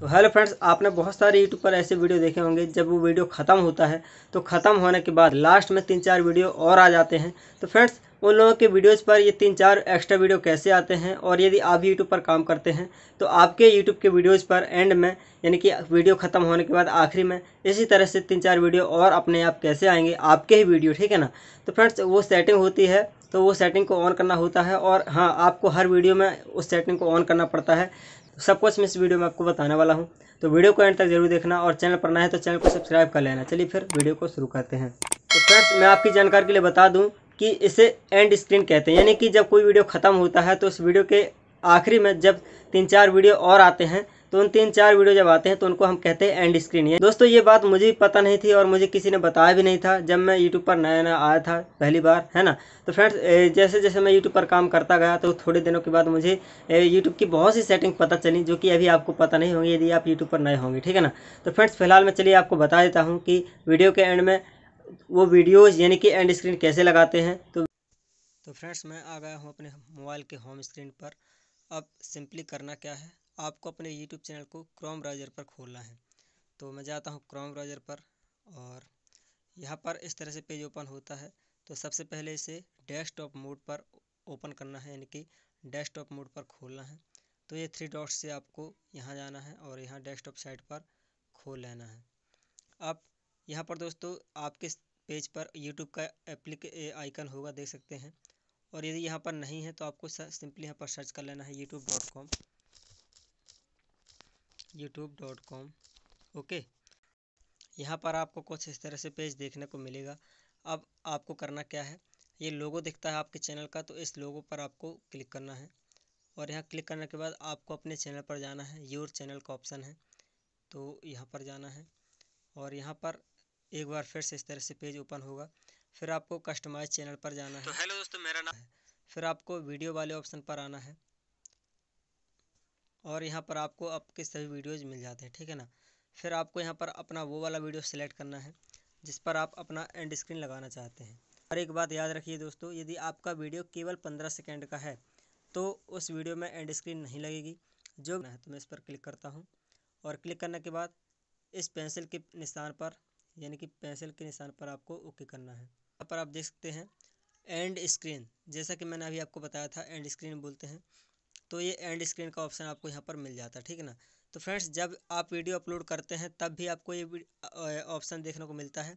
तो hello friends आपने बहुत सारे यूट्यूब पर ऐसे वीडियो देखे होंगे जब वो वीडियो ख़त्म होता है तो ख़त्म होने के बाद लास्ट में तीन चार वीडियो और आ जाते हैं तो फ्रेंड्स उन लोगों के वीडियोज़ पर ये तीन चार एक्स्ट्रा वीडियो कैसे आते हैं और यदि आप यूट्यूब पर काम करते हैं तो आपके यूट्यूब के वीडियोज़ पर एंड में यानी कि वीडियो ख़त्म होने के बाद आखिरी में इसी तरह से तीन चार वीडियो और अपने आप कैसे आएंगे आपके ही वीडियो ठीक है ना तो फ्रेंड्स वो सेटिंग होती है तो वो सेटिंग को ऑन करना होता है और हाँ आपको हर वीडियो में उस सेटिंग को ऑन करना पड़ता है सब कुछ मैं इस वीडियो में आपको बताने वाला हूँ तो वीडियो को एंड तक जरूर देखना और चैनल पर ना है तो चैनल को सब्सक्राइब कर लेना चलिए फिर वीडियो को शुरू करते हैं तो फ्रेंड्स मैं आपकी जानकारी के लिए बता दूँ कि इसे एंड स्क्रीन कहते हैं यानी कि जब कोई वीडियो ख़त्म होता है तो उस वीडियो के आखिरी में जब तीन चार वीडियो और आते हैं तो उन तीन चार वीडियो जब आते हैं तो उनको हम कहते हैं एंड स्क्रीन ये दोस्तों ये बात मुझे पता नहीं थी और मुझे किसी ने बताया भी नहीं था जब मैं यूट्यूब पर नया नया आया था पहली बार है ना तो फ्रेंड्स जैसे जैसे मैं यूट्यूब पर काम करता गया तो थोड़े दिनों के बाद मुझे यूट्यूब की बहुत सी सेटिंग पता चली जो कि अभी आपको पता नहीं होंगी यदि आप यूट्यूब पर नए होंगे ठीक है ना तो फ्रेंड्स फिलहाल मैं चलिए आपको बता देता हूँ कि वीडियो के एंड में वो वीडियोज़ यानी कि एंड स्क्रीन कैसे लगाते हैं तो तो फ्रेंड्स मैं आ गया हूँ अपने मोबाइल के होम स्क्रीन पर अब सिंपली करना क्या है आपको अपने यूट्यूब चैनल को क्रोम ब्राउज़र पर खोलना है तो मैं जाता हूँ क्रोम ब्राउज़र पर और यहाँ पर इस तरह से पेज ओपन होता है तो सबसे पहले इसे डेस्कटॉप मोड पर ओपन करना है यानी कि डेस्कटॉप मोड पर खोलना है तो ये थ्री डॉट्स से आपको यहाँ जाना है और यहाँ डेस्कटॉप साइट पर खोल लेना है अब यहाँ पर दोस्तों आपके पेज पर यूट्यूब का एप्लिक आइकन होगा देख सकते हैं और यदि यहाँ पर नहीं है तो आपको सिंपली यहाँ पर सर्च कर लेना है YouTube dot com YouTube dot com okay यहाँ पर आपको कुछ इस तरह से पेज देखने को मिलेगा अब आपको करना क्या है ये लोगो दिखता है आपके चैनल का तो इस लोगो पर आपको क्लिक करना है और यहाँ क्लिक करने के बाद आपको अपने चैनल पर जाना है योर चैनल का ऑप्शन है तो यहाँ पर जाना है और यहाँ पर एक बार फिर से इस तरह से पेज ओपन होगा फिर आपको कस्टमाइज चैनल पर जाना है तो हेलो दोस्तों मेरा नाम है फिर आपको वीडियो वाले ऑप्शन पर आना है और यहाँ पर आपको आपके सभी वीडियोज़ मिल जाते हैं ठीक है ना फिर आपको यहाँ पर अपना वो वाला वीडियो सेलेक्ट करना है जिस पर आप अपना एंड स्क्रीन लगाना चाहते हैं और एक बात याद रखिए दोस्तों यदि आपका वीडियो केवल पंद्रह सेकेंड का है तो उस वीडियो में एंड स्क्रीन नहीं लगेगी जो है तो मैं इस पर क्लिक करता हूँ और क्लिक करने के बाद इस पेंसिल के निशान पर यानी कि पेंसिल के निशान पर आपको ओके करना है यहाँ पर आप देख सकते हैं एंड स्क्रीन जैसा कि मैंने अभी आपको बताया था एंड स्क्रीन बोलते हैं तो ये एंड स्क्रीन का ऑप्शन आपको यहाँ पर मिल जाता है ठीक है ना तो फ्रेंड्स जब आप वीडियो अपलोड करते हैं तब भी आपको ये ऑप्शन देखने को मिलता है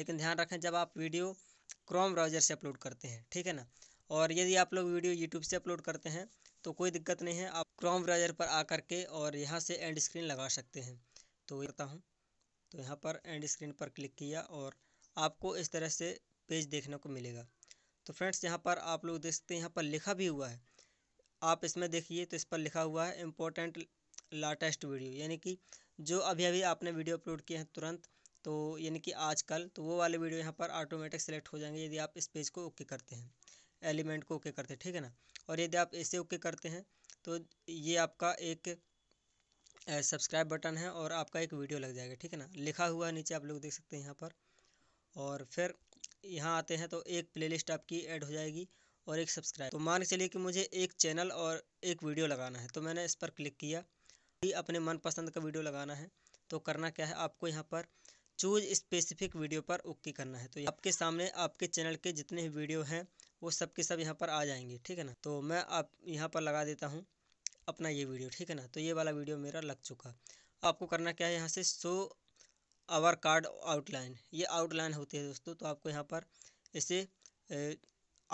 लेकिन ध्यान रखें जब आप वीडियो क्रोम ब्राउज़र से अपलोड करते हैं ठीक है ना और यदि आप लोग वीडियो यूट्यूब से अपलोड करते हैं तो कोई दिक्कत नहीं है आप क्रोम ब्राउज़र पर आ करके और यहाँ से एंड स्क्रीन लगा सकते हैं तो करता हूँ तो यहाँ पर एंड स्क्रीन पर क्लिक किया और आपको इस तरह से पेज देखने को मिलेगा तो फ्रेंड्स यहाँ पर आप लोग देख सकते हैं यहाँ पर लिखा भी हुआ है आप इसमें देखिए तो इस पर लिखा हुआ है इम्पोर्टेंट लाटेस्ट वीडियो यानी कि जो अभी अभी आपने वीडियो अपलोड किए हैं तुरंत तो यानी कि आजकल तो वो वाले वीडियो यहाँ पर ऑटोमेटिक सेलेक्ट हो जाएंगे यदि आप इस पेज को ओके करते हैं एलिमेंट को ओके करते हैं ठीक है ना और यदि आप इसे ओके करते हैं तो ये आपका एक सब्सक्राइब बटन है और आपका एक वीडियो लग जाएगा ठीक है ना लिखा हुआ है नीचे आप लोग देख सकते हैं यहाँ पर और फिर यहाँ आते हैं तो एक प्लेलिस्ट आपकी ऐड हो जाएगी और एक सब्सक्राइब तो मान के चलिए कि मुझे एक चैनल और एक वीडियो लगाना है तो मैंने इस पर क्लिक किया अपने मनपसंद का वीडियो लगाना है तो करना क्या है आपको यहाँ पर चूज स्पेसिफिक वीडियो पर ओके करना है तो आपके सामने आपके चैनल के जितने वीडियो हैं वो सब के सब यहाँ पर आ जाएंगे ठीक है ना तो मैं आप यहाँ पर लगा देता हूँ अपना ये वीडियो ठीक है ना तो ये वाला वीडियो मेरा लग चुका आपको करना क्या है यहाँ से सो आवर कार्ड आउटलाइन ये आउटलाइन होती है दोस्तों तो आपको यहाँ पर इसे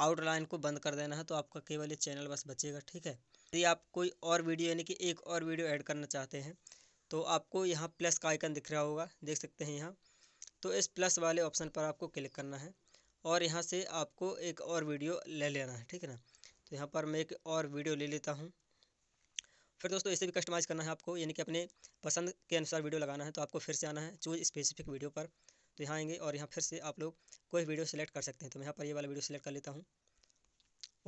आउट लाइन को बंद कर देना है तो आपका केवल ये चैनल बस बचेगा ठीक है यदि आप कोई और वीडियो यानी कि एक और वीडियो ऐड करना चाहते हैं तो आपको यहाँ प्लस का आइकन दिख रहा होगा देख सकते हैं यहाँ तो इस प्लस वाले ऑप्शन पर आपको क्लिक करना है और यहाँ से आपको एक और वीडियो ले लेना है ठीक है ना तो यहाँ पर मैं एक और वीडियो ले लेता हूँ फिर दोस्तों इसे भी कस्टमाइज़ करना है आपको यानी कि अपने पसंद के अनुसार वीडियो लगाना है तो आपको फिर से आना है चूज स्पेसिफिक वीडियो पर तो यहाँ आएंगे और यहाँ फिर से आप लोग कोई वीडियो सेलेक्ट कर सकते हैं तो मैं यहाँ पर ये वाला वीडियो सेलेक्ट कर लेता हूँ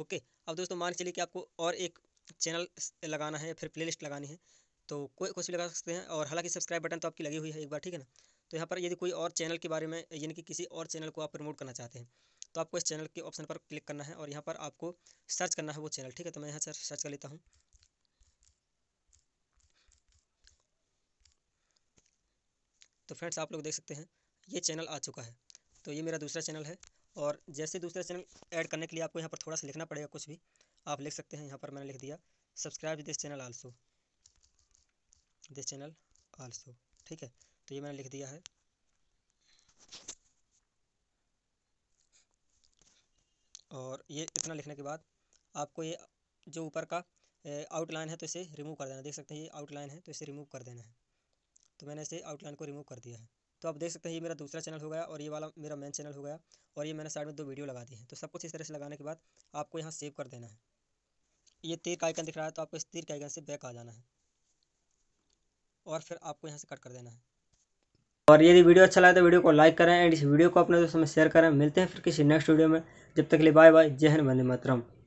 ओके अब दोस्तों मान के चलिए कि आपको और एक चैनल लगाना है फिर प्लेलिस्ट लगानी है तो कोई कुछ भी लगा सकते हैं और हालांकि सब्सक्राइब बटन तो आपकी लगी हुई है एक बार ठीक है ना तो यहाँ पर यदि कोई और चैनल के बारे में यानी कि किसी और चैनल को आप प्रमोट करना चाहते हैं तो आपको इस चैनल के ऑप्शन पर क्लिक करना है और यहाँ पर आपको सर्च करना है वो चैनल ठीक है तो मैं यहाँ सर्च कर लेता हूँ तो फ्रेंड्स आप लोग देख सकते हैं ये चैनल आ चुका है तो ये मेरा दूसरा चैनल है और जैसे दूसरा चैनल ऐड करने के लिए आपको यहाँ पर थोड़ा सा लिखना पड़ेगा कुछ भी आप लिख सकते हैं यहाँ पर मैंने लिख दिया subscribe this channel also this channel also ठीक है तो ये मैंने लिख दिया है और ये इतना लिखने के बाद आपको ये जो ऊपर का आउटलाइन है तो इसे रिमूव कर देना देख सकते हैं ये आउटलाइन है तो इसे रिमूव कर देना है तो मैंने इसे आउटलाइन को रिमूव कर दिया है तो आप देख सकते हैं ये मेरा दूसरा चैनल हो गया और ये वाला मेरा मेन चैनल हो गया और ये मैंने साइड में दो वीडियो लगा दी है तो सब कुछ इस तरह से लगाने के बाद आपको यहाँ सेव कर देना है ये तीर का आइकन दिख रहा है तो आपको इस तीर के आइकन से बैक आ जाना है और फिर आपको यहाँ से कट कर देना है और यदि वीडियो अच्छा लगा तो वीडियो को लाइक करें एंड इस वीडियो को अपने दोस्तों में शेयर करें मिलते हैं फिर किसी नेक्स्ट वीडियो में जब तक के लिए बाय बाय जय हिंद वंदे मातरम